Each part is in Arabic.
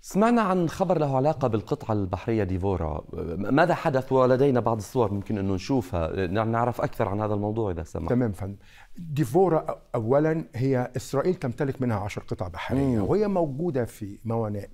سمعنا عن خبر له علاقة بالقطعة البحرية ديفورا ماذا حدث ولدينا بعض الصور ممكن أنه نشوفها نعم، نعرف أكثر عن هذا الموضوع إذا سمحت تمام فندم ديفورا أولا هي إسرائيل تمتلك منها عشر قطع بحرية مم. وهي موجودة في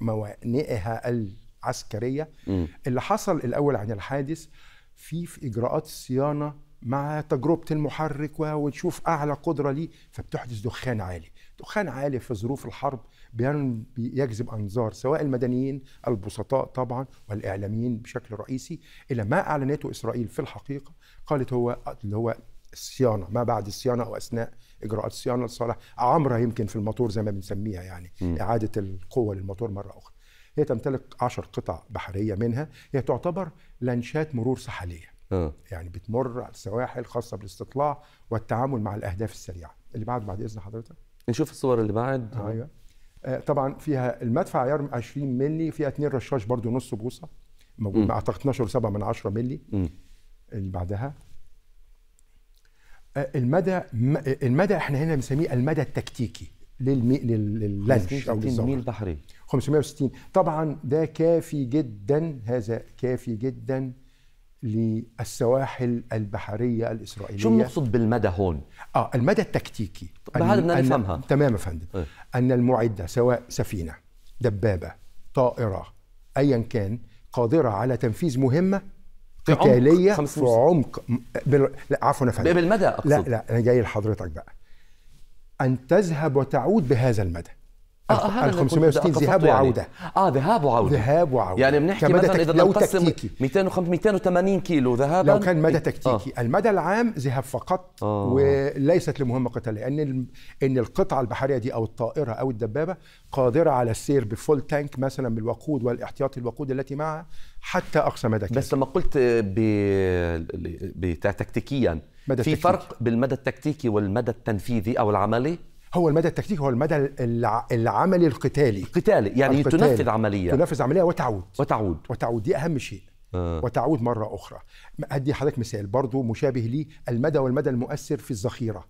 موانئها العسكرية مم. اللي حصل الأول عن الحادث في, في إجراءات صيانة مع تجربة المحرك وتشوف أعلى قدرة ليه فبتحدث دخان عالي دخان عالي في ظروف الحرب بيجذب انظار سواء المدنيين البسطاء طبعا والاعلاميين بشكل رئيسي الى ما اعلنته اسرائيل في الحقيقه قالت هو اللي هو الصيانه ما بعد الصيانه او اثناء اجراءات الصيانه لصالح عمره يمكن في الموتور زي ما بنسميها يعني م. اعاده القوه للموتور مره اخرى هي تمتلك 10 قطع بحريه منها هي تعتبر لانشات مرور ساحليه أه. يعني بتمر على السواحل خاصه بالاستطلاع والتعامل مع الاهداف السريعه اللي بعد بعد اذن حضرتك نشوف الصور اللي بعد آه، ايوه آه، طبعا فيها المدفع عيار 20 مللي فيها اثنين رشاش برضو نص بوصه موجود اعتقد 12 7 من 10 مللي م. اللي بعدها آه، المدى المدى احنا هنا بنسميه المدى التكتيكي للمي لللانش او للزهر ميل بحري 560 طبعا ده كافي جدا هذا كافي جدا للسواحل البحريه الاسرائيليه شو نقصد بالمدى هون؟ اه المدى التكتيكي هذا بدنا نفهمها تمام يا فندم إيه. ان المعده سواء سفينه دبابه طائره ايا كان قادره على تنفيذ مهمه قتاليه في عمق بل... لا عفوا يا فندم بالمدى اقصد لا لا انا جاي لحضرتك بقى ان تذهب وتعود بهذا المدى آه 560 آه، ذهاب يعني. وعوده اه ذهاب وعوده ذهاب وعوده يعني بنحكي مثلا اذا لو تكتيكي 200 280 كيلو ذهابا لو كان مدى آه. تكتيكي آه. المدى العام ذهاب فقط آه. وليست لمهمه قتاليه ان ان القطعه البحريه دي او الطائره او الدبابه قادره على السير بفول تانك مثلا بالوقود والاحتياطي الوقود التي معها حتى اقصى مدى كيلو. بس لما قلت ب... ب... تكتيكيا مدى في تكتيكي. فرق بالمدى التكتيكي والمدى التنفيذي او العملي هو المدى التكتيكي هو المدى العملي القتالي قتالي يعني القتالي. تنفذ عمليه تنفذ عمليه وتعود وتعود وتعود دي اهم شيء آه. وتعود مره اخرى ادي حضرتك مثال برضو مشابه لي المدى والمدى المؤثر في الذخيره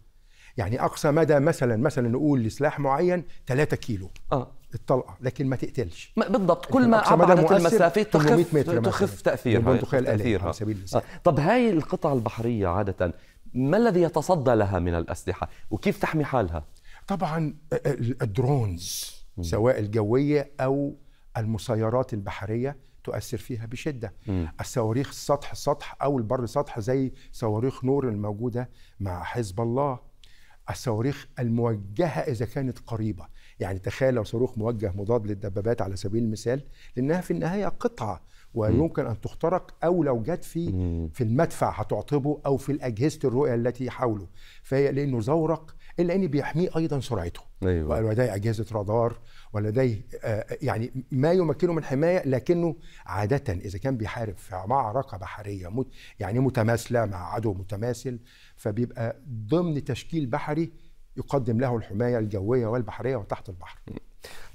يعني اقصى مدى مثلا مثلا نقول لسلاح معين 3 كيلو اه الطلقه لكن ما تقتلش بالضبط كل ما يعني ابعدت المسافه تخف متر تخف تاثيرها من البندقيه على سبيل المثال آه. طب هاي القطع البحريه عاده ما الذي يتصدى لها من الاسلحه وكيف تحمي حالها طبعا آه، آه، الدرونز سواء الجويه او المسيرات البحريه تؤثر فيها بشده الصواريخ السطح سطح او البر سطح زي صواريخ نور الموجوده مع حزب الله الصواريخ الموجهه اذا كانت قريبه يعني تخيل لو صاروخ موجه مضاد للدبابات على سبيل المثال لانها في النهايه قطعه ويمكن ان تخترق او لو جت في في المدفع هتعطبه او في الاجهزه الرؤيه التي حوله فهي لانه زورق الا ان بيحميه ايضا سرعته أيوة. ولديه اجهزه رادار ولديه آه، آه، يعني ما يمكنه من حمايه لكنه عاده اذا كان بيحارب في معركه بحريه يعني متماثله مع عدو متماثل فبيبقى ضمن تشكيل بحري يقدم له الحمايه الجويه والبحريه وتحت البحر.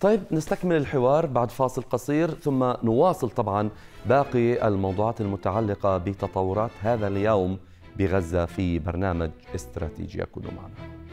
طيب نستكمل الحوار بعد فاصل قصير ثم نواصل طبعا باقي الموضوعات المتعلقه بتطورات هذا اليوم بغزه في برنامج استراتيجيه كونوا معنا.